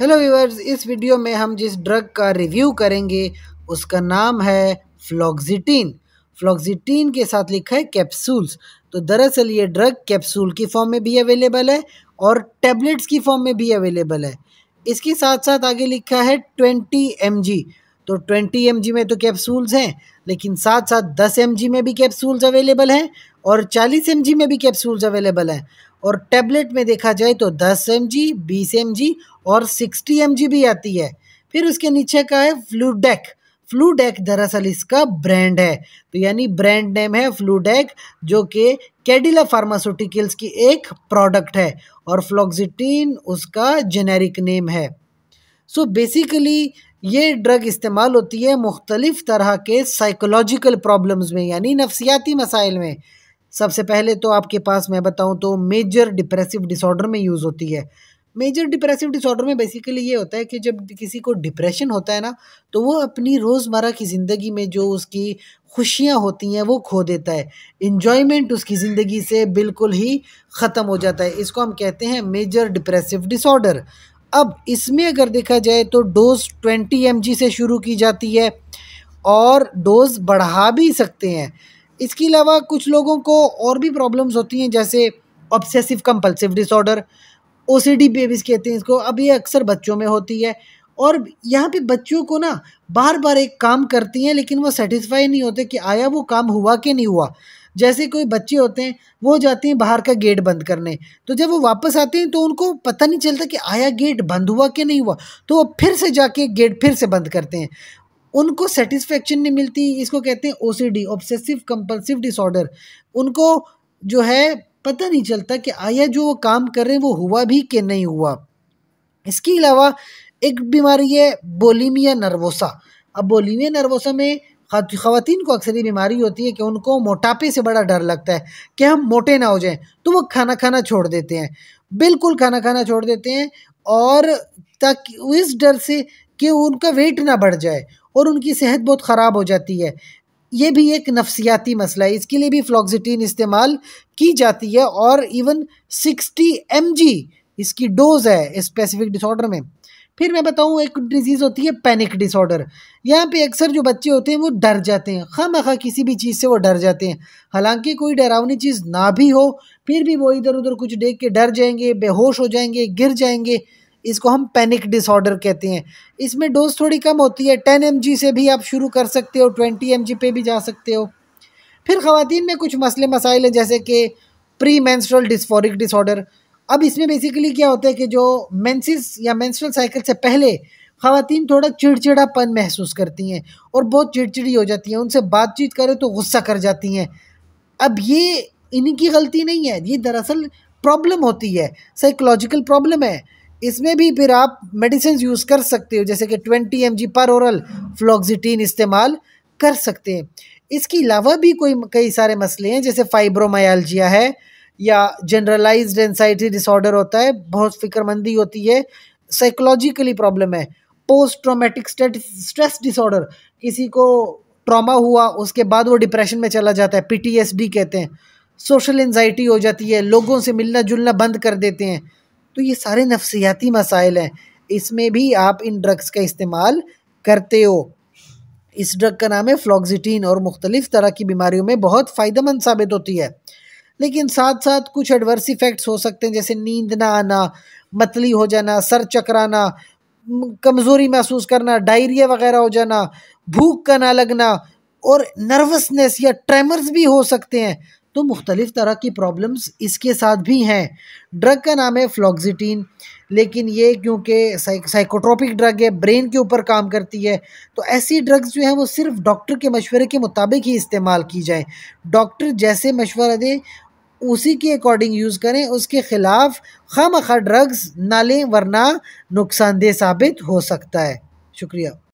hello viewers इस video में हम जिस ड्रग का रिव्यू करेंगे उसका नाम है फ्लॉक्सिटीन फ्लॉक्सिटीन के साथ लिखा है कैप्सूल्स तो दरअसल ये ड्रग कैप्सूल की फॉर्म में भी अवेलेबल है और टैबलेट्स की फॉर्म में भी अवेलेबल है इसके साथ साथ आगे लिखा है ट्वेंटी एम तो 20 एम में तो कैप्सूल्स हैं लेकिन साथ साथ 10 एम में भी कैप्सूल्स अवेलेबल हैं और 40 एम में भी कैप्सूल्स अवेलेबल हैं और टैबलेट में देखा जाए तो 10 एम जी बीस एम और 60 एम भी आती है फिर उसके नीचे का है फ्लूडेक फ्लूडेक दरअसल इसका ब्रांड है तो यानी ब्रांड नेम है फ्लूडेक जो कि कैडिला फार्मास्यूटिकल्स की एक प्रोडक्ट है और फ्लॉक्सिटीन उसका जेनेरिक नेम है सो बेसिकली ये ड्रग इस्तेमाल होती है मुख्तलिफ़ तरह के साइकोलॉजिकल प्रॉब्लम्स में यानी नफसियाती मसाइल में सबसे पहले तो आपके पास मैं बताऊँ तो मेजर डिप्रेसिव डिसऑर्डर में यूज़ होती है मेजर डिप्रेसिव डिसऑर्डर में बेसिकली ये होता है कि जब किसी को डिप्रेशन होता है ना तो वो अपनी रोज़मर्रा की ज़िंदगी में जो उसकी खुशियाँ होती हैं वो खो देता है इन्जॉयमेंट उसकी ज़िंदगी से बिल्कुल ही ख़त्म हो जाता है इसको हम कहते हैं मेजर डिप्रेसिव डिसऑर्डर अब इसमें अगर देखा जाए तो डोज़ ट्वेंटी एम से शुरू की जाती है और डोज़ बढ़ा भी सकते हैं इसके अलावा कुछ लोगों को और भी प्रॉब्लम्स होती हैं जैसे obsessive compulsive disorder O C D बेबीज़ कहते हैं इसको अब ये अक्सर बच्चों में होती है और यहाँ पे बच्चों को ना बार बार एक काम करती हैं लेकिन वो सेटिस्फाई नहीं होते कि आया वो काम हुआ कि नहीं हुआ जैसे कोई बच्चे होते हैं वो जाते हैं बाहर का गेट बंद करने तो जब वो वापस आते हैं तो उनको पता नहीं चलता कि आया गेट बंद हुआ कि नहीं हुआ तो वो फिर से जाके गेट फिर से बंद करते हैं उनको सेटिस्फेक्शन नहीं मिलती इसको कहते हैं ओसीडी ऑब्सेसिव कंपल्सिव डिसऑर्डर उनको जो है पता नहीं चलता कि आया जो वो काम कर रहे हैं वो हुआ भी कि नहीं हुआ इसके अलावा एक बीमारी है बोलीमिया नर्वोसा अब बोलीमिया नर्वोसा में ख़वान को अक्सर ये बीमारी होती है कि उनको मोटापे से बड़ा डर लगता है कि हम मोटे ना हो जाएं तो वो खाना खाना छोड़ देते हैं बिल्कुल खाना खाना छोड़ देते हैं और ताकि इस डर से कि उनका वेट ना बढ़ जाए और उनकी सेहत बहुत ख़राब हो जाती है ये भी एक नफसियाती मसला है इसके लिए भी फ्लॉक्सिटीन इस्तेमाल की जाती है और इवन सिक्सटी एम इसकी डोज है स्पेसिफिक डिसऑर्डर में फिर मैं बताऊँ एक डिजीज़ होती है पैनिक डिसऑर्डर यहाँ पे अक्सर जो बच्चे होते हैं वो डर जाते हैं खम खा किसी भी चीज़ से वो डर जाते हैं हालांकि कोई डरावनी चीज़ ना भी हो फिर भी वो इधर उधर कुछ देख के डर जाएंगे बेहोश हो जाएंगे गिर जाएंगे इसको हम पैनिक डिसऑर्डर कहते हैं इसमें डोज थोड़ी कम होती है टेन एम से भी आप शुरू कर सकते हो ट्वेंटी एम पे भी जा सकते हो फिर ख़वान में कुछ मसले मसाइल हैं जैसे कि प्री मैंस्ट्रल डिस्फोरिक डिसऑर्डर अब इसमें बेसिकली क्या होता है कि जो मेंसिस या मेंस्ट्रुअल साइकिल से पहले खातन थोड़ा चिड़चिड़ापन महसूस करती हैं और बहुत चिड़चिड़ी हो जाती हैं उनसे बातचीत करें तो गुस्सा कर जाती हैं अब ये इनकी गलती नहीं है ये दरअसल प्रॉब्लम होती है साइकोलॉजिकल प्रॉब्लम है इसमें भी फिर आप मेडिसिन यूज़ कर सकते हो जैसे कि ट्वेंटी एम जी पर औरल फ्लॉक्सिटीन इस्तेमाल कर सकते हैं इसके अलावा भी कोई कई सारे मसले हैं जैसे फाइब्रोमायालजिया है या जनरलाइज्ड एनजाइटी डिसऑर्डर होता है बहुत फिक्रमंदी होती है साइकोलॉजिकली प्रॉब्लम है पोस्ट ट्रोमेटिक स्ट्रेस डिसऑर्डर किसी को ट्रॉमा हुआ उसके बाद वो डिप्रेशन में चला जाता है पीटीएसडी कहते हैं सोशल एनजाइटी हो जाती है लोगों से मिलना जुलना बंद कर देते हैं तो ये सारे नफसियाती मसाइल हैं इसमें भी आप इन ड्रग्स का इस्तेमाल करते हो इस ड्रग का नाम है फ्लॉक्सिटीन और मुख्तलिफ़ तरह की बीमारियों में बहुत फ़ायदेमंद साबित होती है लेकिन साथ साथ कुछ एडवर्स इफ़ेक्ट्स हो सकते हैं जैसे नींद ना आना मतली हो जाना सर चकराना कमज़ोरी महसूस करना डायरिया वगैरह हो जाना भूख का ना लगना और नर्वसनेस या ट्रेमर्स भी हो सकते हैं तो मुख्तलिफ़ तरह की प्रॉब्लम्स इसके साथ भी हैं ड्रग का नाम है फ्लॉक्सिटीन लेकिन ये क्योंकि साइकोट्रॉपिक ड्रग है ब्रेन के ऊपर काम करती है तो ऐसी ड्रग्स जो हैं वो सिर्फ डॉक्टर के मशवरे के मुताबिक ही इस्तेमाल की जाए डॉक्टर जैसे मशवरा दे उसी के अकॉर्डिंग यूज़ करें उसके ख़िलाफ़ खम खा ड्रग्स ना लें वरना नुकसानदेह साबित हो सकता है शुक्रिया